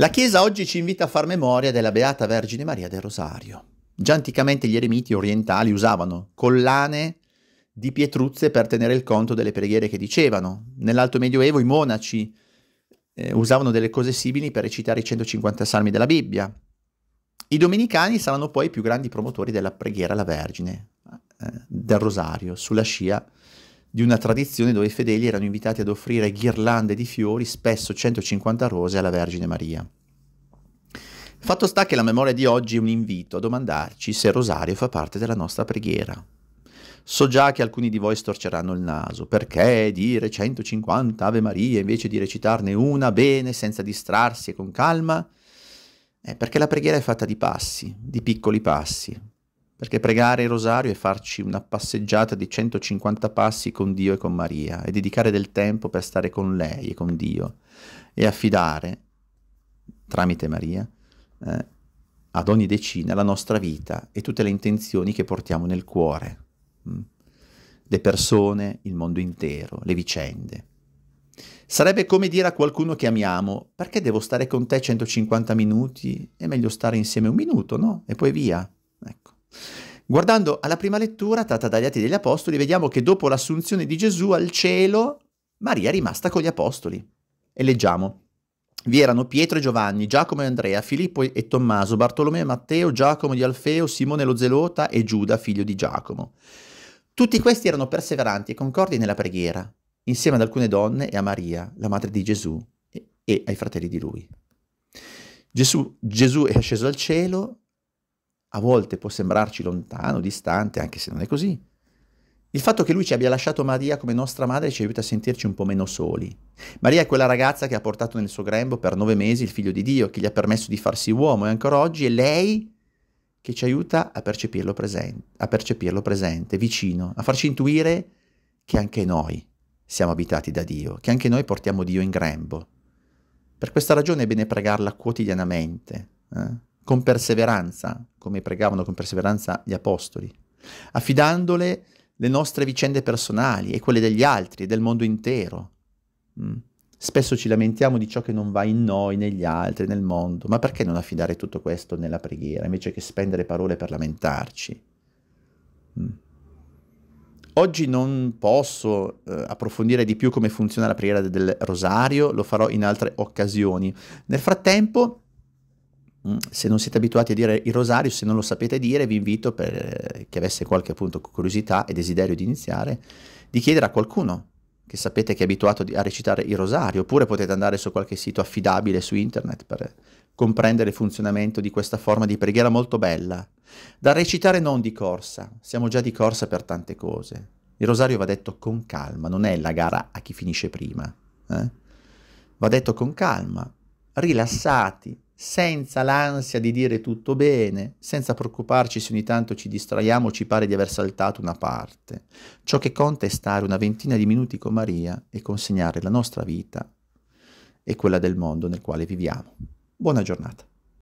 La Chiesa oggi ci invita a far memoria della Beata Vergine Maria del Rosario. Già anticamente gli eremiti orientali usavano collane di pietruzze per tenere il conto delle preghiere che dicevano. Nell'Alto Medioevo i monaci eh, usavano delle cose simili per recitare i 150 salmi della Bibbia. I domenicani saranno poi i più grandi promotori della preghiera alla Vergine eh, del Rosario, sulla scia di una tradizione dove i fedeli erano invitati ad offrire ghirlande di fiori, spesso 150 rose, alla Vergine Maria. Fatto sta che la memoria di oggi è un invito a domandarci se il rosario fa parte della nostra preghiera. So già che alcuni di voi storceranno il naso, perché dire 150 Ave Maria invece di recitarne una bene, senza distrarsi e con calma? Eh, perché la preghiera è fatta di passi, di piccoli passi, perché pregare il rosario è farci una passeggiata di 150 passi con Dio e con Maria, e dedicare del tempo per stare con lei e con Dio, e affidare, tramite Maria, eh, ad ogni decina la nostra vita e tutte le intenzioni che portiamo nel cuore, mh? Mm. le persone, il mondo intero, le vicende. Sarebbe come dire a qualcuno che amiamo, perché devo stare con te 150 minuti? È meglio stare insieme un minuto, no? E poi via. Guardando alla prima lettura tratta dagli Atti degli Apostoli, vediamo che dopo l'assunzione di Gesù al cielo, Maria è rimasta con gli Apostoli. E leggiamo. Vi erano Pietro e Giovanni, Giacomo e Andrea, Filippo e Tommaso, Bartolomeo e Matteo, Giacomo di Alfeo, Simone lo Zelota e Giuda, figlio di Giacomo. Tutti questi erano perseveranti e concordi nella preghiera, insieme ad alcune donne e a Maria, la madre di Gesù, e, e ai fratelli di lui. Gesù, Gesù è sceso al cielo, a volte può sembrarci lontano, distante, anche se non è così. Il fatto che lui ci abbia lasciato Maria come nostra madre ci aiuta a sentirci un po' meno soli. Maria è quella ragazza che ha portato nel suo grembo per nove mesi il figlio di Dio, che gli ha permesso di farsi uomo e ancora oggi è lei che ci aiuta a percepirlo, presente, a percepirlo presente, vicino, a farci intuire che anche noi siamo abitati da Dio, che anche noi portiamo Dio in grembo. Per questa ragione è bene pregarla quotidianamente. Eh? con perseveranza, come pregavano con perseveranza gli apostoli, affidandole le nostre vicende personali e quelle degli altri e del mondo intero. Mm. Spesso ci lamentiamo di ciò che non va in noi, negli altri, nel mondo, ma perché non affidare tutto questo nella preghiera invece che spendere parole per lamentarci? Mm. Oggi non posso eh, approfondire di più come funziona la preghiera del rosario, lo farò in altre occasioni. Nel frattempo Mm. se non siete abituati a dire il rosario, se non lo sapete dire, vi invito per eh, chi avesse qualche appunto curiosità e desiderio di iniziare, di chiedere a qualcuno che sapete che è abituato a recitare il rosario, oppure potete andare su qualche sito affidabile su internet per comprendere il funzionamento di questa forma di preghiera molto bella. Da recitare non di corsa, siamo già di corsa per tante cose. Il rosario va detto con calma, non è la gara a chi finisce prima. Eh? Va detto con calma, rilassati, senza l'ansia di dire tutto bene, senza preoccuparci se ogni tanto ci distraiamo o ci pare di aver saltato una parte. Ciò che conta è stare una ventina di minuti con Maria e consegnare la nostra vita e quella del mondo nel quale viviamo. Buona giornata.